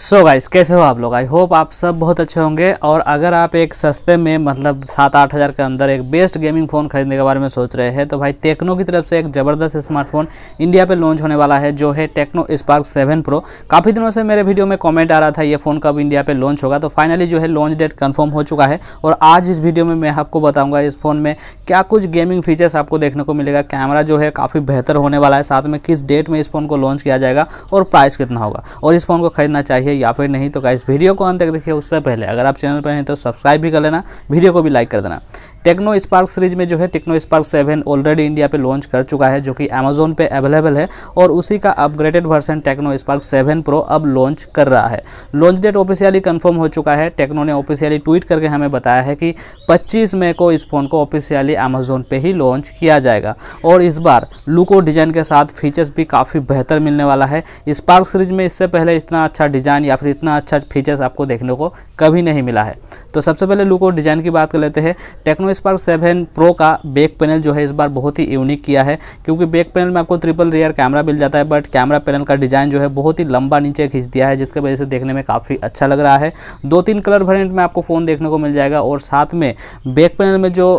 सो so guys कैसे हो आप लोग आई होप आप सब बहुत अच्छे होंगे और अगर आप एक सस्ते में मतलब सात आठ हज़ार के अंदर एक बेस्ट गेमिंग फ़ोन खरीदने के बारे में सोच रहे हैं तो भाई टेक्नो की तरफ से एक ज़बरदस्त स्मार्टफोन इंडिया पे लॉन्च होने वाला है जो है टेक्नो स्पार्क सेवन प्रो काफ़ी दिनों से मेरे वीडियो में कॉमेंट आ रहा था ये फ़ोन कब इंडिया पर लॉन्च होगा तो फाइनली जो है लॉन्च डेट कन्फर्म हो चुका है और आज इस वीडियो में मैं आपको बताऊँगा इस फ़ोन में क्या कुछ गेमिंग फीचर्स आपको देखने को मिलेगा कैमरा जो है काफ़ी बेहतर होने वाला है साथ में किस डेट में इस फ़ोन को लॉन्च किया जाएगा और प्राइस कितना होगा और इस फ़ोन को खरीदना चाहिए चाहिए या फिर नहीं तो गाइस वीडियो को अंत तक देखिए उससे पहले अगर आप चैनल पर हैं तो सब्सक्राइब भी कर लेना वीडियो को भी लाइक कर देना टेक्नो स्पार्क सीरीज में जो है Tecno Spark seven already India पे लॉन्च कर चुका है जो कि अमेजोन पे अवेलेबल है और उसी का upgraded version Tecno Spark seven pro अब लॉन्च कर रहा है लॉन्च डेट ऑफिशियली कंफर्म हो चुका है टेक्नो ने ऑफिशियली ट्वीट करके हमें बताया है कि पच्चीस मई को इस फ़ोन को ऑफिशियली अमेजोन पर ही लॉन्च किया जाएगा और इस बार लुको डिज़ाइन के साथ फीचर्स भी काफ़ी बेहतर मिलने वाला है स्पार्क सीरीज में इससे पहले इतना अच्छा डिज़ाइन या फिर इतना अच्छा फीचर्स आपको देखने को कभी नहीं मिला है तो सबसे पहले और डिज़ाइन की बात कर लेते हैं टेक्नो इस बार सेवन प्रो का बैक पैनल जो है इस बार बहुत ही यूनिक किया है क्योंकि बैक पैनल में आपको ट्रिपल रियर कैमरा मिल जाता है बट कैमरा पैनल का डिज़ाइन जो है बहुत ही लंबा नीचे खींच दिया है जिसके वजह से देखने में काफ़ी अच्छा लग रहा है दो तीन कलर वेरियंट में आपको फ़ोन देखने को मिल जाएगा और साथ में बैक पैनल में जो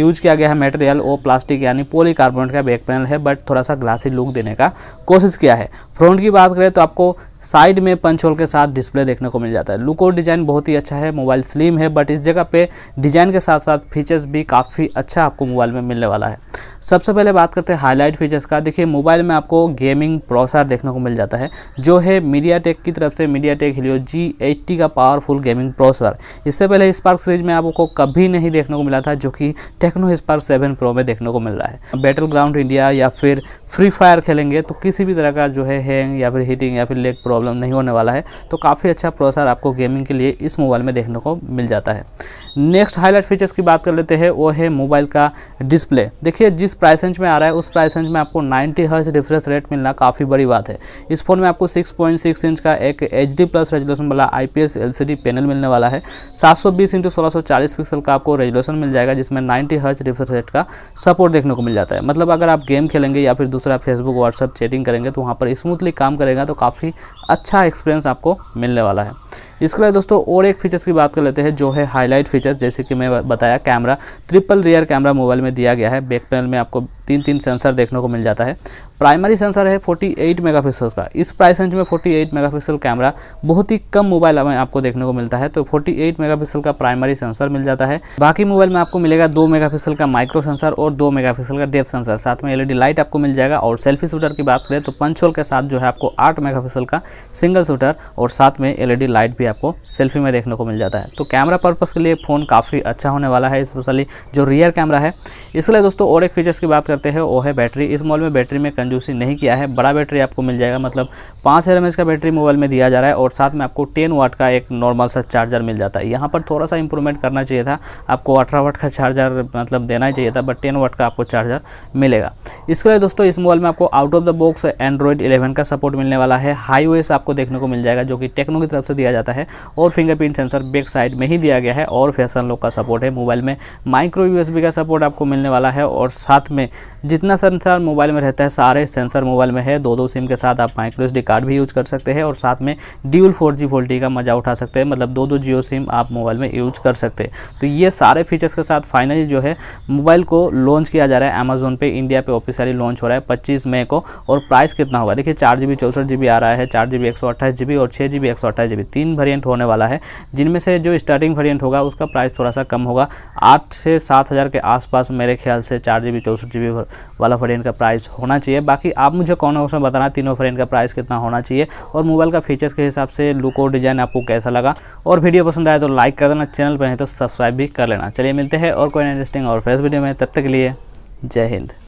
यूज किया गया है मटेरियल वो प्लास्टिक यानी पोली का बैक पैनल है बट थोड़ा सा ग्लासी लुक देने का कोशिश किया है फ्रंट की बात करें तो आपको साइड में पंच होल के साथ डिस्प्ले देखने को मिल जाता है लुक और डिज़ाइन बहुत ही अच्छा है मोबाइल स्लिम है बट इस जगह पे डिज़ाइन के साथ साथ फीचर्स भी काफ़ी अच्छा आपको मोबाइल में मिलने वाला है सबसे पहले बात करते हैं हाईलाइट फीचर्स का देखिए मोबाइल में आपको गेमिंग प्रोसेसर देखने को मिल जाता है जो है मीडिया टेक की तरफ से MediaTek Helio G eighty का पावरफुल गेमिंग प्रोसेसर इससे पहले स्पार्क सीरीज में आपको कभी नहीं देखने को मिला था जो कि टेक्नो स्पार्क सेवन प्रो में देखने को मिल रहा है बैटल ग्राउंड इंडिया या फिर फ्री फायर खेलेंगे तो किसी भी तरह का जो है हैंग या फिर हीटिंग या फिर लेग प्रॉब्लम नहीं होने वाला है तो काफ़ी अच्छा प्रोसेसर आपको गेमिंग के लिए इस मोबाइल में देखने को मिल जाता है नेक्स्ट हाईलाइट फीचर्स की बात कर लेते हैं वो है मोबाइल का डिस्प्ले देखिए जिस प्राइस रेंज में आ रहा है उस प्राइस रेंज में आपको 90 हर्ज रिफ्रेश रेट मिलना काफ़ी बड़ी बात है इस फ़ोन में आपको 6.6 इंच का एक एच प्लस रेजोलेशन वाला आई पी पैनल मिलने वाला है सात सौ पिक्सल का आपको रेजोलेशन मिल जाएगा जिसमें नाइन्टी हर्ज रिफ्रेश रेट का सपोर्ट देखने को मिल जाता है मतलब अगर आप गेम खेलेंगे या फिर दूसरा फेसबुक व्हाट्सअप चैटिंग करेंगे तो वहाँ पर स्मूथली काम करेगा तो काफ़ी अच्छा एक्सपीरियंस आपको मिलने वाला है इसके अलावा दोस्तों और एक फीचर्स की बात कर लेते हैं जो है हाईलाइट फीचर्स जैसे कि मैं बताया camera triple rear camera mobile में दिया गया है बैक पैनल में आपको तीन तीन सेंसर देखने को मिल जाता है प्राइमरी सेंसर है 48 मेगापिक्सल का इस प्राइस रेंज में 48 मेगापिक्सल कैमरा बहुत ही कम मोबाइल में आपको देखने को मिलता है तो 48 मेगापिक्सल का प्राइमरी सेंसर मिल जाता है बाकी मोबाइल में आपको मिलेगा दो मेगापिक्सल का माइक्रो सेंसर और दो मेगापिक्सल का डेप सेंसर साथ में एलईडी लाइट आपको मिल जाएगा और सेल्फी शूटर की बात करें तो पंचोल के साथ जो है आपको आठ मेगा का सिंगल शूटर और साथ में एल लाइट भी आपको सेल्फी में देखने को मिल जाता है तो कैमरा पर्पज़ के लिए फ़ोन काफ़ी अच्छा होने वाला है स्पेशली जो रियर कैमरा है इसलिए दोस्तों और एक फीचर्स की बात करते हैं वो है बैटरी इस मॉल में बैटरी में कंजूसी नहीं किया है बड़ा बैटरी आपको मिल जाएगा मतलब पाँच हज़ार का बैटरी मोबाइल में दिया जा रहा है और साथ में आपको टेन वाट का एक नॉर्मल सा चार्जर मिल जाता है यहाँ पर थोड़ा सा इंप्रूवमेंट करना चाहिए था आपको अठारह वाट का चार्जर मतलब देना चाहिए था बट टेन वाट का आपको चार्जर मिलेगा इसके लिए दोस्तों इस मोबाइल में आपको out of the box Android eleven का सपोर्ट मिलने वाला है हाईवेस आपको देखने को मिल जाएगा जो कि टेक्नो की तरफ से दिया जाता है और फिंगरप्रिंट सेंसर बैक साइड में ही दिया गया है और फैशन लोग का सपोर्ट है मोबाइल में माइक्रो यूएसबी का सपोर्ट आपको मिलने वाला है और साथ में जितना सेंसर मोबाइल में रहता है सारे सारे सेंसर मोबाइल में है दो दो सिम के साथ आप माइक्रो एस कार्ड भी यूज कर सकते हैं और साथ में ड्यूल फोर जी का मजा उठा सकते हैं मतलब दो दो जियो सिम आप मोबाइल में यूज कर सकते हैं तो ये सारे फीचर्स के साथ फाइनली जो है मोबाइल को लॉन्च किया जा रहा है अमेजोन पे इंडिया पे ऑफिशियली लॉन्च हो रहा है पच्चीस मई को और प्राइस कितना होगा देखिए चार जी बी आ रहा है चार जी बी और छः जी बी तीन वेरियंट होने वाला है जिनमें से जो स्टार्टिंग वेरियंट होगा उसका प्राइस थोड़ा सा कम होगा आठ से सात हज़ार के आसपास मेरे ख्याल से चार जी बी वाला वेरियंट का प्राइस होना चाहिए बाकी आप मुझे कौन ऑप्शन बताना तीनों फ्रेंड का प्राइस कितना होना चाहिए और मोबाइल का फीचर्स के हिसाब से लुक और डिज़ाइन आपको कैसा लगा और वीडियो पसंद आया तो लाइक कर देना चैनल पर नहीं तो सब्सक्राइब भी कर लेना चलिए मिलते हैं और कोई इंटरेस्टिंग और फ्रेस वीडियो में तब तक के लिए जय हिंद